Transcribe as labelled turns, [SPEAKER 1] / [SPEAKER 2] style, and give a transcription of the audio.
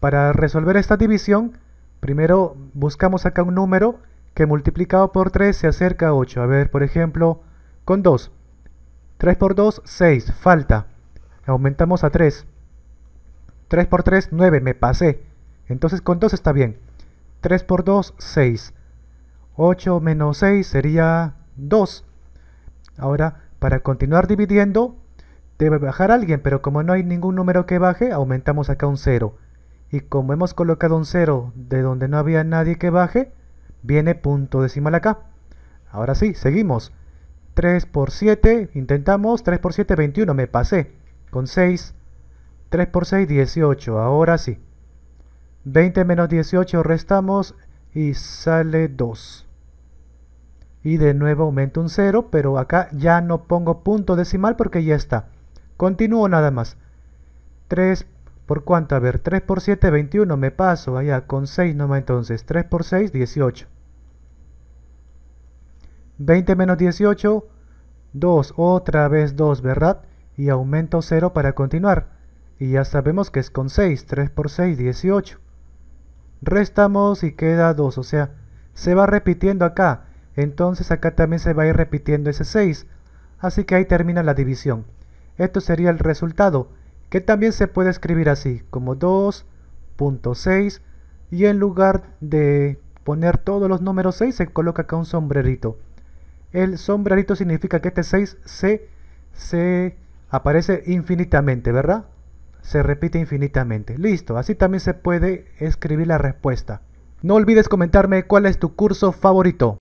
[SPEAKER 1] Para resolver esta división, primero buscamos acá un número que multiplicado por 3 se acerca a 8. A ver, por ejemplo, con 2. 3 por 2, 6. Falta. Aumentamos a 3. 3 por 3, 9. Me pasé. Entonces con 2 está bien. 3 por 2, 6. 8 menos 6 sería 2. Ahora, para continuar dividiendo, debe bajar alguien, pero como no hay ningún número que baje, aumentamos acá un 0 y como hemos colocado un 0 de donde no había nadie que baje, viene punto decimal acá. Ahora sí, seguimos. 3 por 7, intentamos, 3 por 7, 21, me pasé. Con 6, 3 por 6, 18, ahora sí. 20 menos 18 restamos y sale 2. Y de nuevo aumento un 0, pero acá ya no pongo punto decimal porque ya está. Continúo nada más. 3 por cuanto, a ver, 3 por 7, 21, me paso allá con 6 nomás entonces. 3 por 6, 18. 20 menos 18, 2, otra vez 2, ¿verdad? Y aumento 0 para continuar. Y ya sabemos que es con 6, 3 por 6, 18. Restamos y queda 2, o sea, se va repitiendo acá. Entonces acá también se va a ir repitiendo ese 6. Así que ahí termina la división. Esto sería el resultado que también se puede escribir así, como 2.6 y en lugar de poner todos los números 6 se coloca acá un sombrerito. El sombrerito significa que este 6 se, se aparece infinitamente, ¿verdad? Se repite infinitamente. Listo, así también se puede escribir la respuesta. No olvides comentarme cuál es tu curso favorito.